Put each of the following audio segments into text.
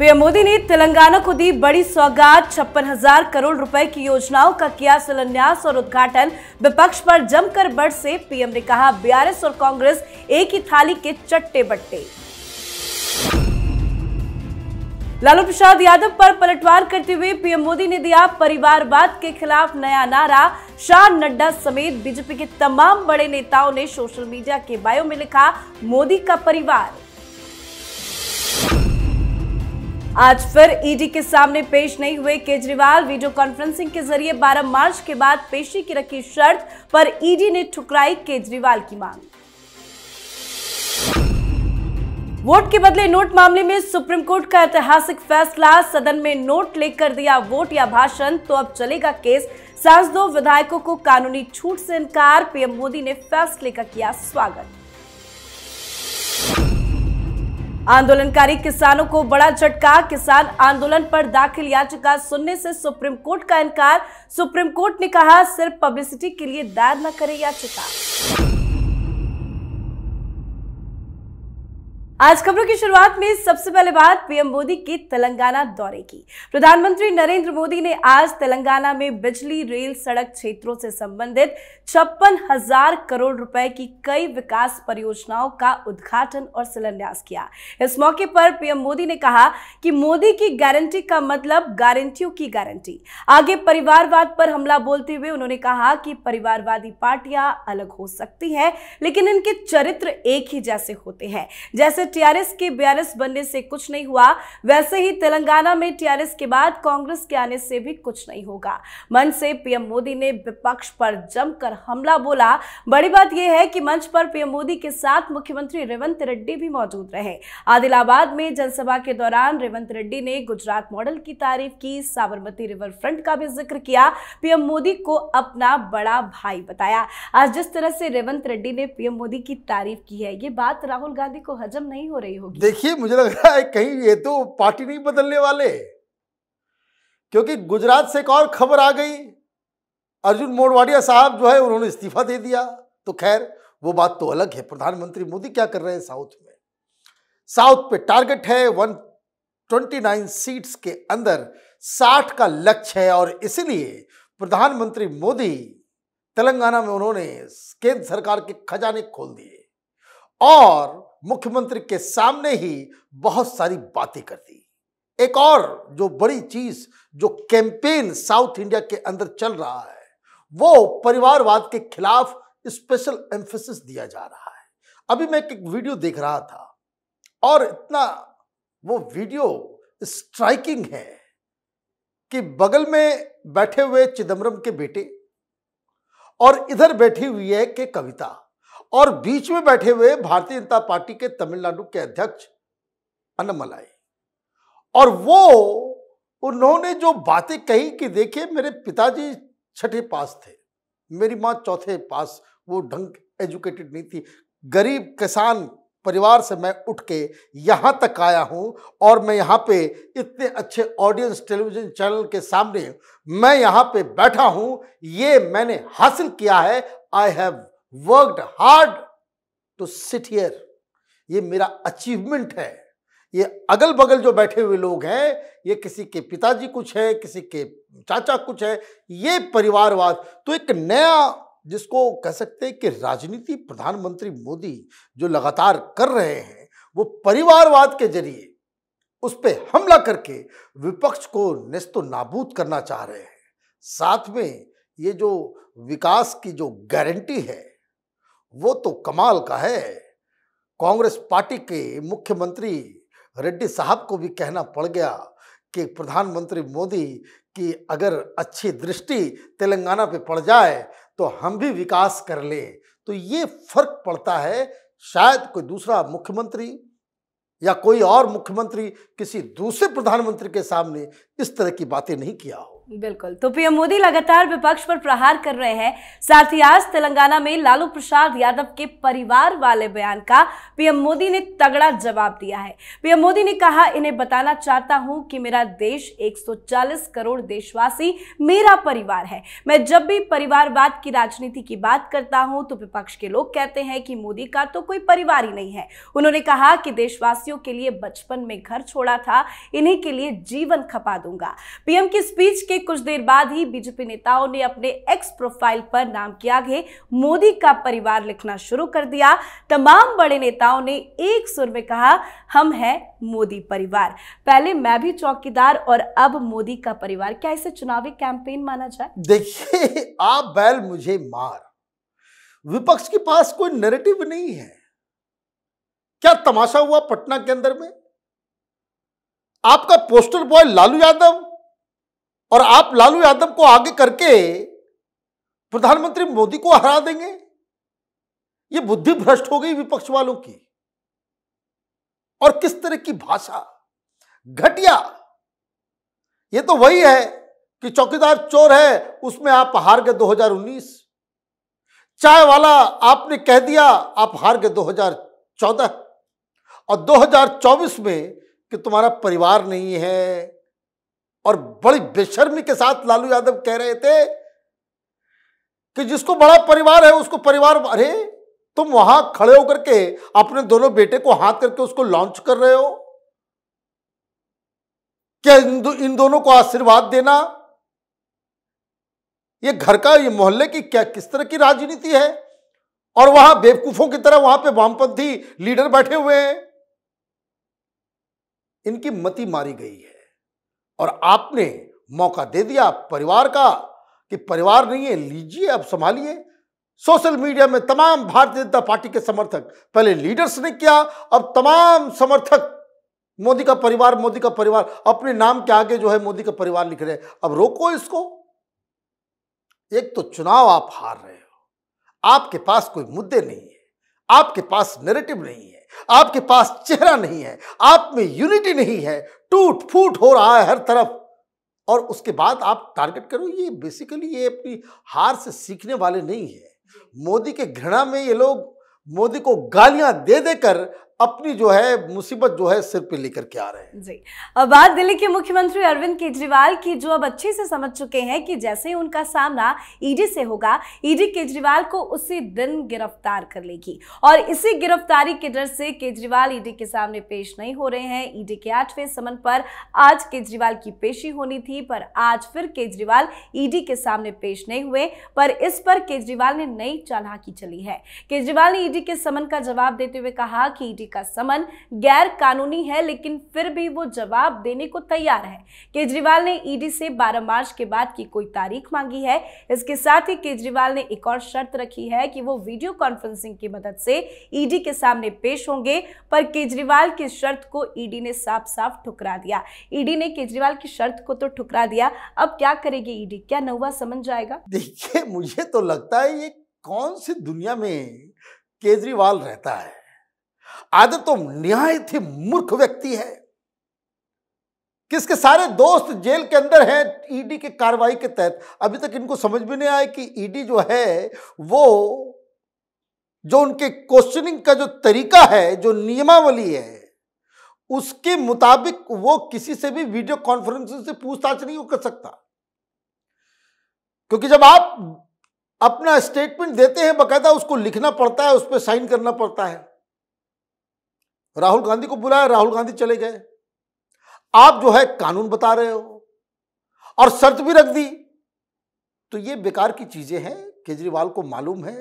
PM Modi ने तेलंगाना को दी बड़ी सौगात छप्पन हजार करोड़ रुपए की योजनाओं का किया शिलान्यास और उद्घाटन विपक्ष पर जमकर बढ़ से पीएम ने कहा बीआरएस और कांग्रेस एक ही थाली के चट्टे बट्टे लालू प्रसाद यादव पर पलटवार करते हुए पीएम मोदी ने दिया परिवारवाद के खिलाफ नया नारा शाह नड्डा समेत बीजेपी के तमाम बड़े नेताओं ने सोशल मीडिया के बायो में लिखा मोदी का परिवार आज फिर ईडी e के सामने पेश नहीं हुए केजरीवाल वीडियो कॉन्फ्रेंसिंग के जरिए 12 मार्च के बाद पेशी की रखी शर्त पर ईडी e ने ठुकराई केजरीवाल की मांग वोट के बदले नोट मामले में सुप्रीम कोर्ट का ऐतिहासिक फैसला सदन में नोट लेकर दिया वोट या भाषण तो अब चलेगा केस सांसदों विधायकों को कानूनी छूट से इनकार पीएम मोदी ने फैसले का किया स्वागत आंदोलनकारी किसानों को बड़ा झटका किसान आंदोलन पर दाखिल याचिका सुनने से सुप्रीम कोर्ट का इनकार सुप्रीम कोर्ट ने कहा सिर्फ पब्लिसिटी के लिए दायर न करे याचिका आज खबरों की शुरुआत में सबसे पहले बात पीएम मोदी के तेलंगाना दौरे की प्रधानमंत्री नरेंद्र मोदी ने आज तेलंगाना में बिजली रेल सड़क क्षेत्रों से संबंधित छप्पन हजार करोड़ रुपए की कई विकास परियोजनाओं का उद्घाटन और शिलान्यास किया इस मौके पर पीएम मोदी ने कहा कि मोदी की गारंटी का मतलब गारंटियों की गारंटी आगे परिवारवाद पर हमला बोलते हुए उन्होंने कहा कि परिवारवादी पार्टियां अलग हो सकती हैं लेकिन इनके चरित्र एक ही जैसे होते हैं जैसे टीआरएस के बीआरएस बनने से कुछ नहीं हुआ वैसे ही तेलंगाना में टीआरएस के बाद कांग्रेस के आने से भी कुछ नहीं होगा मंच से पीएम मोदी ने विपक्ष पर जमकर हमला बोला बड़ी बात यह है कि मंच पर पीएम मोदी के साथ मुख्यमंत्री रेवंत रेड्डी भी मौजूद रहे आदिलाबाद में जनसभा के दौरान रेवंत रेड्डी ने गुजरात मॉडल की तारीफ की साबरमती रिवर फ्रंट का भी जिक्र किया पीएम मोदी को अपना बड़ा भाई बताया आज जिस तरह से रेवंत रेड्डी ने पीएम मोदी की तारीफ की है ये बात राहुल गांधी को हजम नहीं नहीं हो रही होगी देखिए मुझे लग रहा है कहीं ये तो पार्टी नहीं बदलने वाले क्योंकि गुजरात से एक और खबर आ गई अर्जुन मोड़वाड़िया साहब जो है उन्होंने इस्तीफा दे दिया तो खैर वो बात तो अलग है प्रधानमंत्री मोदी क्या कर रहे हैं साउथ में साउथ पे टारगेट है 129 सीट्स के अंदर 60 का लक्ष्य है और इसलिए प्रधानमंत्री मोदी तेलंगाना में उन्होंने केंद्र सरकार के खजाने खोल दिए और मुख्यमंत्री के सामने ही बहुत सारी बातें कर दी एक और जो बड़ी चीज जो कैंपेन साउथ इंडिया के अंदर चल रहा है वो परिवारवाद के खिलाफ स्पेशल एम्फोसिस दिया जा रहा है अभी मैं एक वीडियो देख रहा था और इतना वो वीडियो स्ट्राइकिंग है कि बगल में बैठे हुए चिदम्बरम के बेटे और इधर बैठी हुई है के कविता और बीच में बैठे हुए भारतीय जनता पार्टी के तमिलनाडु के अध्यक्ष अन्नमलाई और वो उन्होंने जो बातें कही कि देखिए मेरे पिताजी छठे पास थे मेरी माँ चौथे पास वो ढंग एजुकेटेड नहीं थी गरीब किसान परिवार से मैं उठ के यहाँ तक आया हूँ और मैं यहाँ पे इतने अच्छे ऑडियंस टेलीविज़न चैनल के सामने मैं यहाँ पे बैठा हूँ ये मैंने हासिल किया है I have worked hard to sit here ये मेरा अचीवमेंट है ये अगल बगल जो बैठे हुए लोग हैं ये किसी के पिताजी कुछ है किसी के चाचा कुछ है ये परिवारवाद तो एक नया जिसको कह सकते हैं कि राजनीति प्रधानमंत्री मोदी जो लगातार कर रहे हैं वो परिवारवाद के जरिए उस पर हमला करके विपक्ष को नेस्तो नाबूद करना चाह रहे हैं साथ में ये जो विकास की जो गारंटी है वो तो कमाल का है कांग्रेस पार्टी के मुख्यमंत्री रेड्डी साहब को भी कहना पड़ गया कि प्रधानमंत्री मोदी की अगर अच्छी दृष्टि तेलंगाना पे पड़ जाए तो हम भी विकास कर लें तो ये फर्क पड़ता है शायद कोई दूसरा मुख्यमंत्री या कोई और मुख्यमंत्री किसी दूसरे प्रधानमंत्री के सामने इस तरह की बातें नहीं किया हो बिल्कुल तो पीएम मोदी लगातार विपक्ष पर प्रहार कर रहे हैं साथ ही आज तेलंगाना में लालू प्रसाद यादव के परिवार वाले बयान का पीएम मोदी ने तगड़ा जवाब दिया है पीएम मोदी ने कहा इन्हें बताना चाहता हूं कि मेरा देश 140 करोड़ देशवासी मेरा परिवार है मैं जब भी परिवारवाद की राजनीति की बात करता हूं तो विपक्ष के लोग कहते हैं कि मोदी का तो कोई परिवार ही नहीं है उन्होंने कहा कि देशवासियों के लिए बचपन में घर छोड़ा था इन्हीं के लिए जीवन खपा दूंगा पीएम की स्पीच के कुछ देर बाद ही बीजेपी नेताओं ने अपने एक्स प्रोफाइल पर नाम के आगे मोदी का परिवार लिखना शुरू कर दिया तमाम बड़े नेताओं ने एक सुर में कहा हम हैं मोदी परिवार पहले मैं भी चौकीदार और अब मोदी का परिवार क्या इसे चुनावी कैंपेन माना जाए देखिए आप बैल मुझे मार विपक्ष के पास कोई नैरेटिव नहीं है क्या तमाशा हुआ पटना के अंदर में आपका पोस्टर बॉय लालू यादव और आप लालू यादव को आगे करके प्रधानमंत्री मोदी को हरा देंगे ये बुद्धि भ्रष्ट हो गई विपक्ष वालों की और किस तरह की भाषा घटिया ये तो वही है कि चौकीदार चोर है उसमें आप हार गए 2019 चाय वाला आपने कह दिया आप हार गए 2014 और 2024 में कि तुम्हारा परिवार नहीं है और बड़ी बेशर्मी के साथ लालू यादव कह रहे थे कि जिसको बड़ा परिवार है उसको परिवार अरे तुम वहां खड़े होकर के अपने दोनों बेटे को हाथ करके उसको लॉन्च कर रहे हो क्या इन, दो, इन दोनों को आशीर्वाद देना ये घर का ये मोहल्ले की क्या किस तरह की राजनीति है और वहां बेवकूफों की तरह वहां पे वामपंथी लीडर बैठे हुए हैं इनकी मति मारी गई है और आपने मौका दे दिया परिवार का कि परिवार नहीं है लीजिए अब संभालिए सोशल मीडिया में तमाम भारतीय जनता पार्टी के समर्थक पहले लीडर्स ने किया अब तमाम समर्थक मोदी का परिवार मोदी का परिवार अपने नाम के आगे जो है मोदी का परिवार लिख रहे हैं अब रोको इसको एक तो चुनाव आप हार रहे हो आपके पास कोई मुद्दे नहीं है आपके पास नेरेटिव नहीं है आपके पास चेहरा नहीं है आप में यूनिटी नहीं है टूट फूट हो रहा है हर तरफ और उसके बाद आप टारगेट करो ये बेसिकली ये अपनी हार से सीखने वाले नहीं है मोदी के घृणा में ये लोग मोदी को गालियां दे देकर अपनी जो है मुसीबत जो है सिर पे लेकर के आ रहे हैं जी अब बात दिल्ली के मुख्यमंत्री अरविंद केजरीवाल की जो अब अच्छे से समझ चुके हैं कि जैसे ही उनका सामना ईडी से होगा ईडी केजरीवाल को उसी दिन गिरफ्तार कर लेगी और इसी गिरफ्तारी के डर से केजरीवाल ईडी के सामने पेश नहीं हो रहे हैं ईडी के आठवें समन पर आज केजरीवाल की पेशी होनी थी पर आज फिर केजरीवाल ईडी के सामने पेश नहीं हुए पर इस पर केजरीवाल ने नई चालाकी चली है केजरीवाल ने ईडी के समन का जवाब देते हुए कहा कि ईडी मंत्री का समन गैर कानूनी है लेकिन फिर भी वो जवाब देने को तैयार है केजरीवाल ने ईडी से 12 मार्च के बाद की कोई तारीख मांगी है इसके साथ ही केजरीवाल ने एक और शर्त रखी है कि वो वीडियो कॉन्फ्रेंसिंग की मदद से ईडी के सामने पेश होंगे पर केजरीवाल की शर्त को ईडी ने साफ साफ ठुकरा दिया ईडी ने केजरीवाल की शर्त को तो ठुकरा दिया अब क्या करेगी ईडी क्या नौवा समन जाएगा देखिए मुझे तो लगता है ये कौन सी दुनिया में केजरीवाल रहता है आदि तो न्यायथ मूर्ख व्यक्ति है किसके सारे दोस्त जेल के अंदर हैं ईडी के कार्रवाई के तहत अभी तक इनको समझ में नहीं आया कि ईडी जो है वो जो उनके क्वेश्चनिंग का जो तरीका है जो नियमावली है उसके मुताबिक वो किसी से भी वीडियो कॉन्फ्रेंसिंग से पूछताछ नहीं कर सकता क्योंकि जब आप अपना स्टेटमेंट देते हैं बकायदा उसको लिखना पड़ता है उस पर साइन करना पड़ता है राहुल गांधी को बुलाया राहुल गांधी चले गए आप जो है कानून बता रहे हो और शर्त भी रख दी तो ये बेकार की चीज़ें हैं केजरीवाल को मालूम है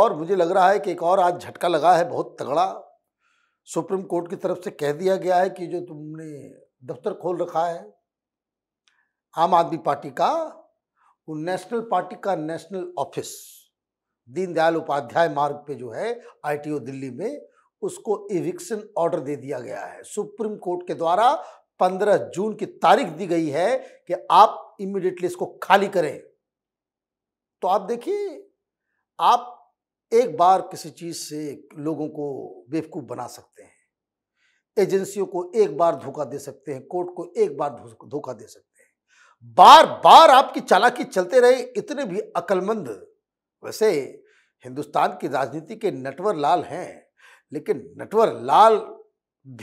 और मुझे लग रहा है कि एक और आज झटका लगा है बहुत तगड़ा सुप्रीम कोर्ट की तरफ से कह दिया गया है कि जो तुमने दफ्तर खोल रखा है आम आदमी पार्टी का वो नेशनल पार्टी का नेशनल ऑफिस दीनदयाल उपाध्याय मार्ग पे जो है आईटीओ दिल्ली में उसको इविक्शन ऑर्डर दे दिया गया है सुप्रीम कोर्ट के द्वारा 15 जून की तारीख दी गई है कि आप इमिडिएटली इसको खाली करें तो आप देखिए आप एक बार किसी चीज़ से लोगों को बेवकूफ़ बना सकते हैं एजेंसियों को एक बार धोखा दे सकते हैं कोर्ट को एक बार धोखा दे सकते हैं बार बार आपकी चालाकी चलते रहे इतने भी अकलमंद वैसे हिंदुस्तान की राजनीति के नटवर लाल हैं लेकिन नटवर लाल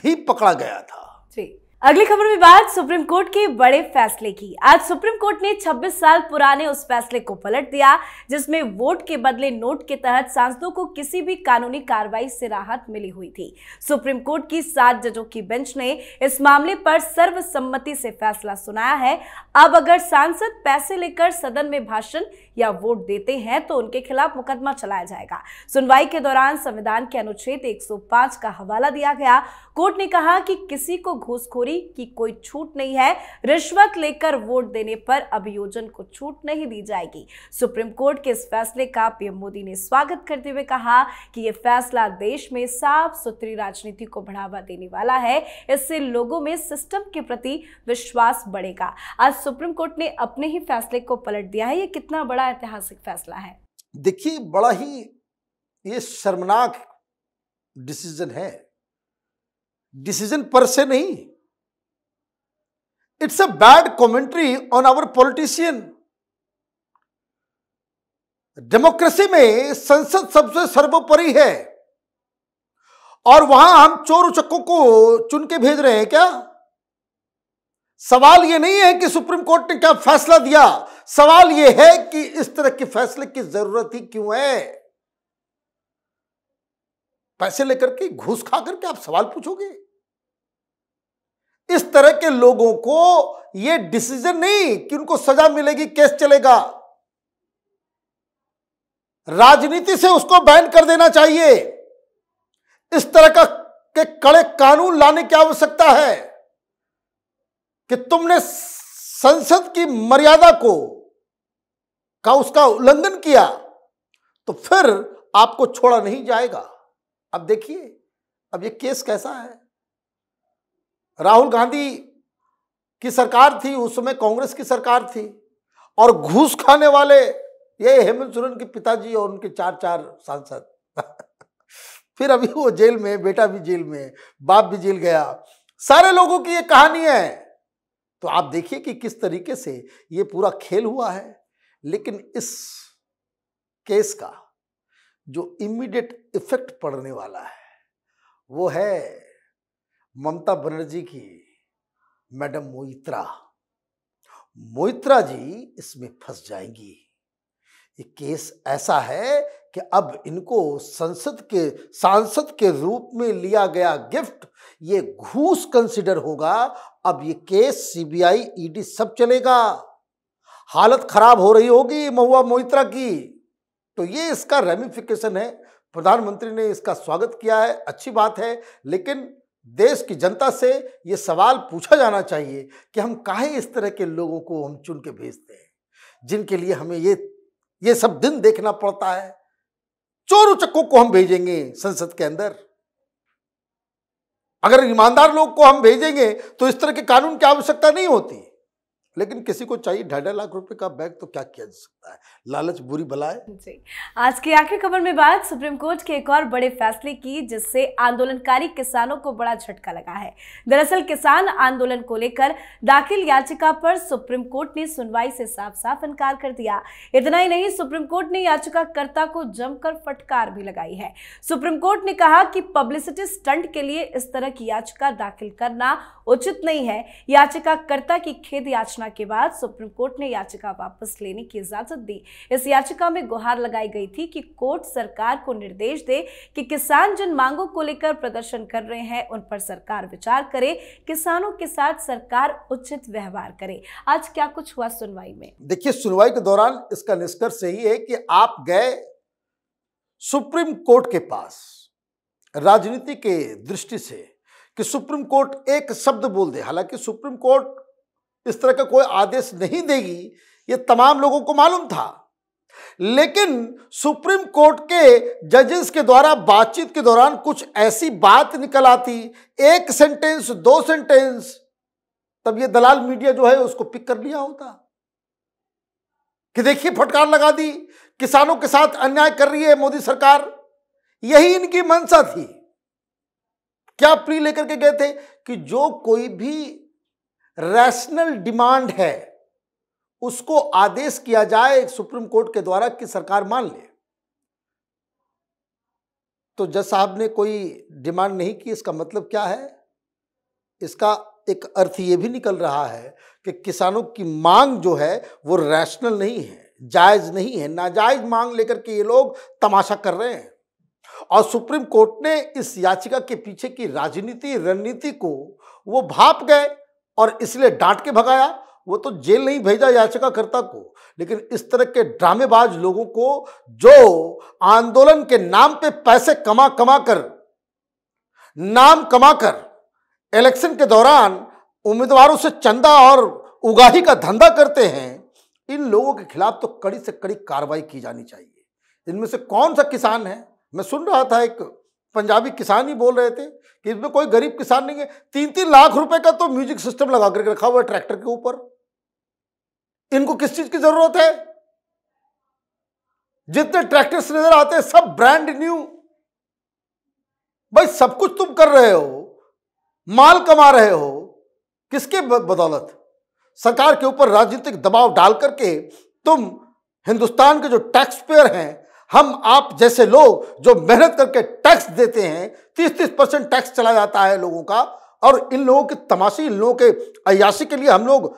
भी पकड़ा गया था जी अगली खबर में बात सुप्रीम कोर्ट के बड़े फैसले की आज सुप्रीम कोर्ट ने 26 साल पुराने उस फैसले को पलट दिया जिसमें वोट के बदले नोट के तहत सांसदों को किसी भी कानूनी कार्रवाई से राहत मिली हुई थी सुप्रीम कोर्ट की सात जजों की बेंच ने इस मामले पर सर्वसम्मति से फैसला सुनाया है अब अगर सांसद पैसे लेकर सदन में भाषण या वोट देते हैं तो उनके खिलाफ मुकदमा चलाया जाएगा सुनवाई के दौरान संविधान के अनुच्छेद 105 का हवाला दिया गया कोर्ट ने कहा कि किसी को घूसखोरी की कोई छूट नहीं है रिश्वत लेकर वोट देने पर अभियोजन को छूट नहीं दी जाएगी सुप्रीम कोर्ट के इस फैसले का पीएम मोदी ने स्वागत करते हुए कहा कि यह फैसला देश में साफ सुथरी राजनीति को बढ़ावा देने वाला है इससे लोगों में सिस्टम के प्रति विश्वास बढ़ेगा आज सुप्रीम कोर्ट ने अपने ही फैसले को पलट दिया है यह कितना बड़ा बड़ा ऐतिहासिक फैसला है देखिए बड़ा ही ये शर्मनाक डिसीजन है डिसीजन पर से नहीं it's a bad commentary on our politician democracy में संसद सबसे सर्वोपरि है और वहां हम चोर उचक्कों को चुन के भेज रहे हैं क्या सवाल यह नहीं है कि सुप्रीम कोर्ट ने क्या फैसला दिया सवाल यह है कि इस तरह के फैसले की जरूरत ही क्यों है पैसे लेकर के घूस खा करके आप सवाल पूछोगे इस तरह के लोगों को यह डिसीजन नहीं कि उनको सजा मिलेगी केस चलेगा राजनीति से उसको बैन कर देना चाहिए इस तरह का के कड़े कानून लाने की आवश्यकता है कि तुमने संसद की मर्यादा को का उसका उल्लंघन किया तो फिर आपको छोड़ा नहीं जाएगा अब देखिए अब ये केस कैसा है राहुल गांधी की सरकार थी उस समय कांग्रेस की सरकार थी और घूस खाने वाले ये हेमंत सोरेन के पिताजी और उनके चार चार सांसद फिर अभी वो जेल में बेटा भी जेल में बाप भी जेल गया सारे लोगों की ये कहानी है तो आप देखिए कि किस तरीके से ये पूरा खेल हुआ है लेकिन इस केस का जो इमीडिएट इफेक्ट पड़ने वाला है वो है ममता बनर्जी की मैडम मोइत्रा मोइत्रा जी इसमें फंस जाएंगी ये केस ऐसा है कि अब इनको संसद के सांसद के रूप में लिया गया गिफ्ट ये घूस कंसिडर होगा अब ये केस सीबीआई ईडी e सब चलेगा हालत खराब हो रही होगी महुआ मोहित्रा की तो ये इसका रेमिफिकेशन है प्रधानमंत्री ने इसका स्वागत किया है अच्छी बात है लेकिन देश की जनता से ये सवाल पूछा जाना चाहिए कि हम काहे इस तरह के लोगों को हम चुन के भेजते हैं जिनके लिए हमें ये ये सब दिन देखना पड़ता है चोर उचक्कों को हम भेजेंगे संसद के अंदर अगर ईमानदार लोग को हम भेजेंगे तो इस तरह के कानून की आवश्यकता नहीं होती लेकिन किसी को चाहिए ढाई ढाई लाख रुपए का बैग तो क्या किया जा सकता है लालच बुरी बला है जी आज की आखिरी खबर में बात सुप्रीम कोर्ट के एक और बड़े फैसले की जिससे आंदोलनकारी किसानों को बड़ा झटका लगा है दरअसल किसान आंदोलन को लेकर दाखिल याचिका पर सुप्रीम कोर्ट ने सुनवाई से साफ साफ इनकार कर दिया इतना ही नहीं सुप्रीम कोर्ट ने याचिकाकर्ता को जमकर फटकार भी लगाई है सुप्रीम कोर्ट ने कहा कि पब्लिसिटी स्टंट के लिए इस तरह की याचिका दाखिल करना उचित नहीं है याचिकाकर्ता की खेद याचना याचना के बाद सुप्रीम कोर्ट ने याचिका वापस लेने की इजाजत दी इस याचिका में गुहार लगाई गई थी कि कोर्ट सरकार को निर्देश दे कि किसान जिन मांगों को लेकर प्रदर्शन कर रहे हैं उन पर सरकार विचार करे किसानों के साथ सरकार उचित व्यवहार करे आज क्या कुछ हुआ सुनवाई में देखिए सुनवाई के दौरान इसका निष्कर्ष यही है कि आप गए सुप्रीम कोर्ट के पास राजनीति के दृष्टि से कि सुप्रीम कोर्ट एक शब्द बोल दे हालांकि सुप्रीम कोर्ट इस तरह का कोई आदेश नहीं देगी ये तमाम लोगों को मालूम था लेकिन सुप्रीम कोर्ट के जजेस के द्वारा बातचीत के दौरान कुछ ऐसी बात निकल आती एक सेंटेंस दो सेंटेंस तब ये दलाल मीडिया जो है उसको पिक कर लिया होता कि देखिए फटकार लगा दी किसानों के साथ अन्याय कर रही है मोदी सरकार यही इनकी मंशा थी क्या प्री लेकर के गए थे कि जो कोई भी रैशनल डिमांड है उसको आदेश किया जाए सुप्रीम कोर्ट के द्वारा कि सरकार मान ले तो जज साहब ने कोई डिमांड नहीं की इसका मतलब क्या है इसका एक अर्थ ये भी निकल रहा है कि किसानों की मांग जो है वो रैशनल नहीं है जायज नहीं है नाजायज मांग लेकर के ये लोग तमाशा कर रहे हैं और सुप्रीम कोर्ट ने इस याचिका के पीछे की राजनीति रणनीति को वो भाप गए और इसलिए डांट के भगाया वो तो जेल नहीं भेजा याचिकाकर्ता को लेकिन इस तरह के ड्रामेबाज लोगों को जो आंदोलन के नाम पे पैसे कमा कमा कर नाम कमा कर इलेक्शन के दौरान उम्मीदवारों से चंदा और उगाही का धंधा करते हैं इन लोगों के खिलाफ तो कड़ी से कड़ी कार्रवाई की जानी चाहिए इनमें से कौन सा किसान है मैं सुन रहा था एक पंजाबी किसान ही बोल रहे थे कि इसमें कोई गरीब किसान नहीं है तीन तीन लाख रुपए का तो म्यूजिक सिस्टम लगा करके रखा हुआ है ट्रैक्टर के ऊपर इनको किस चीज की जरूरत है जितने से नजर आते हैं सब ब्रांड न्यू भाई सब कुछ तुम कर रहे हो माल कमा रहे हो किसके बदौलत सरकार के ऊपर राजनीतिक दबाव डाल करके तुम हिंदुस्तान के जो टैक्स पेयर हैं हम आप जैसे लोग जो मेहनत करके टैक्स देते हैं तीस तीस परसेंट टैक्स चला जाता है लोगों का और इन लोगों के तमाशी इन लोगों के अयाशी के लिए हम लोग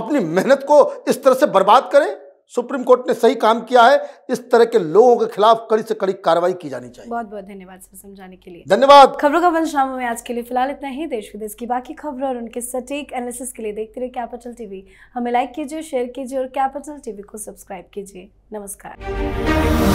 अपनी मेहनत को इस तरह से बर्बाद करें सुप्रीम कोर्ट ने सही काम किया है इस तरह के लोगों के खिलाफ कड़ी से कड़ी कार्रवाई की जानी चाहिए बहुत बहुत धन्यवाद सर समझाने के लिए धन्यवाद खबरों का बंदशामा में आज के लिए फिलहाल इतना ही देश विदेश की बाकी खबरों और उनके सटीक एनालिसिस के लिए देखते रहिए कैपिटल टीवी हमें लाइक कीजिए शेयर कीजिए और कैपिटल टीवी को सब्सक्राइब कीजिए नमस्कार